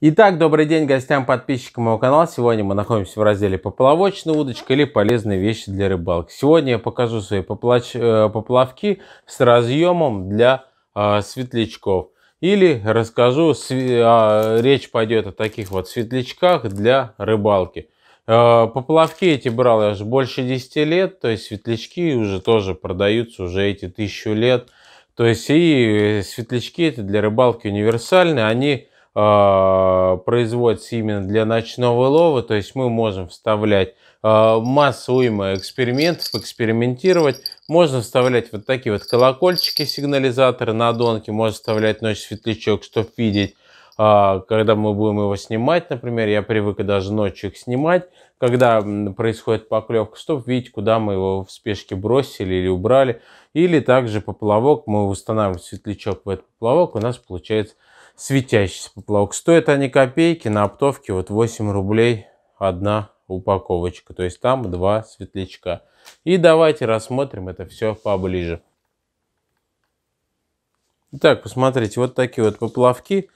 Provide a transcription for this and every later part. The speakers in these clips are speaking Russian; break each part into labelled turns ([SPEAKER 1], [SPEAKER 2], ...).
[SPEAKER 1] Итак, добрый день гостям, подписчикам моего канала. Сегодня мы находимся в разделе «Поплавочная удочка» или «Полезные вещи для рыбалки». Сегодня я покажу свои поплач... Э, поплавки с разъемом для э, светлячков. Или расскажу, св... э, речь пойдет о таких вот светлячках для рыбалки. Э, поплавки эти брал я уже больше 10 лет, то есть светлячки уже тоже продаются уже эти тысячу лет. То есть и светлячки это для рыбалки универсальные, они Э, производится именно для ночного лова, то есть мы можем вставлять э, массу уйма экспериментов, экспериментировать. Можно вставлять вот такие вот колокольчики, сигнализаторы на донке, можно вставлять ночь светлячок, чтобы видеть, э, когда мы будем его снимать, например, я привык даже ночью их снимать, когда происходит поклевка, чтобы видеть, куда мы его в спешке бросили или убрали. Или также поплавок, мы устанавливаем светлячок в этот поплавок, у нас получается светящийся поплавок. Стоят они копейки, на оптовке вот 8 рублей одна упаковочка. То есть там два светлячка. И давайте рассмотрим это все поближе. Итак, посмотрите, вот такие вот поплавки.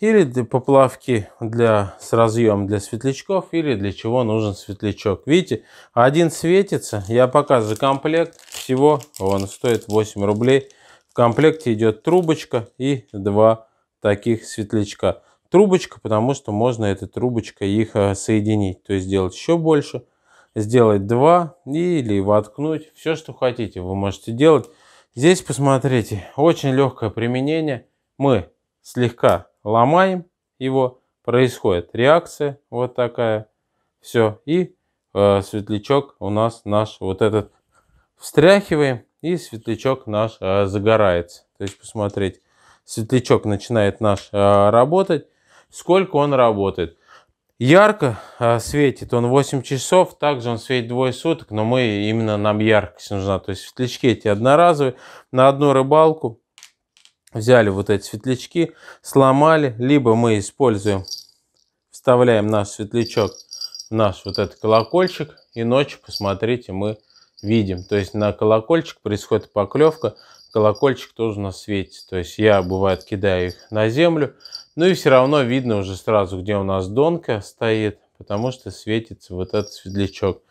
[SPEAKER 1] Или для поплавки для, с разъемом для светлячков, или для чего нужен светлячок. Видите, один светится. Я показываю комплект. Всего он стоит 8 рублей. В комплекте идет трубочка и два таких светлячка. Трубочка, потому что можно этой трубочкой их э, соединить, то есть сделать еще больше, сделать два или воткнуть, все, что хотите, вы можете делать. Здесь, посмотрите, очень легкое применение. Мы слегка ломаем его, происходит реакция вот такая, все, и э, светлячок у нас наш вот этот встряхиваем, и светлячок наш э, загорается. То есть, посмотрите, светлячок начинает наш э, работать, сколько он работает. Ярко э, светит он 8 часов, также он светит двое суток, но мы именно нам яркость нужна. То есть светлячки эти одноразовые. На одну рыбалку взяли вот эти светлячки, сломали, либо мы используем, вставляем наш светлячок в наш вот этот колокольчик, и ночью, посмотрите, мы видим. То есть на колокольчик происходит поклевка колокольчик тоже на свете. То есть я, бывает, кидаю их на землю, ну и все равно видно уже сразу, где у нас донка стоит, потому что светится вот этот светлячок.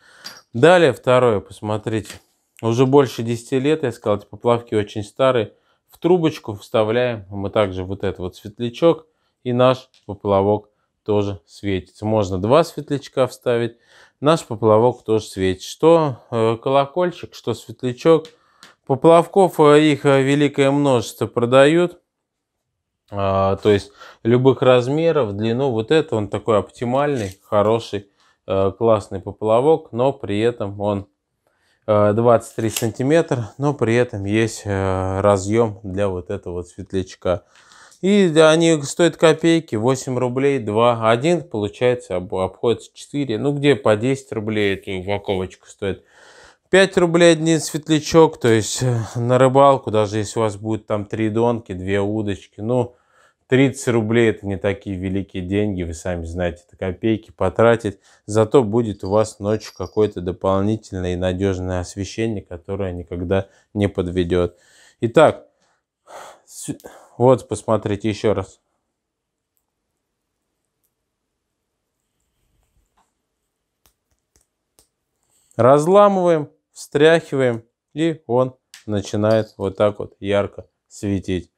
[SPEAKER 1] Далее второе, посмотрите. Уже больше 10 лет, я сказал, эти поплавки очень старые. В трубочку вставляем мы также вот этот вот светлячок, и наш поплавок тоже светится. Можно два светлячка вставить, наш поплавок тоже светит. Что э, колокольчик, что светлячок – Поплавков э, их э, великое множество продают. А, то есть любых размеров, длину. Вот это он такой оптимальный, хороший, э, классный поплавок. Но при этом он 23 сантиметра. Но при этом есть разъем для вот этого светлячка. И они стоят копейки, 8 рублей, 2, 1, получается, обходится 4. Ну, где по 10 рублей эта упаковочка стоит. 5 рублей один светлячок, то есть э, на рыбалку, даже если у вас будет там 3 донки, 2 удочки, ну, 30 рублей это не такие великие деньги, вы сами знаете, это копейки потратить. Зато будет у вас ночью какое-то дополнительное и надежное освещение, которое никогда не подведет. Итак, вот посмотрите еще раз. Разламываем встряхиваем, и он начинает вот так вот ярко светить.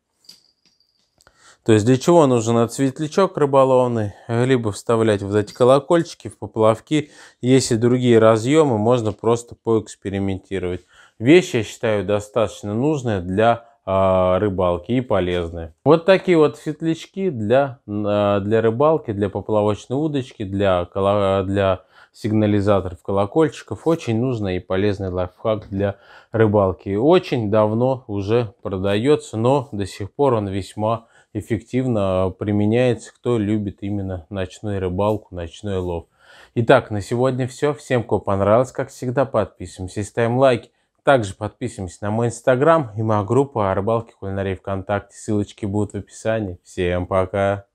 [SPEAKER 1] То есть для чего нужен этот светлячок рыболовный? Либо вставлять вот эти колокольчики в поплавки. Если другие разъемы, можно просто поэкспериментировать. Вещи, я считаю, достаточно нужные для а, рыбалки и полезные. Вот такие вот светлячки для, а, для рыбалки, для поплавочной удочки, для, для сигнализаторов, колокольчиков. Очень нужный и полезный лайфхак для рыбалки. И очень давно уже продается, но до сих пор он весьма эффективно э, применяется, кто любит именно ночную рыбалку, ночной лов. Итак, на сегодня все. Всем, кому понравилось, как всегда, подписываемся и ставим лайки. Также подписываемся на мой инстаграм и моя группа о рыбалке кулинарии ВКонтакте. Ссылочки будут в описании. Всем пока!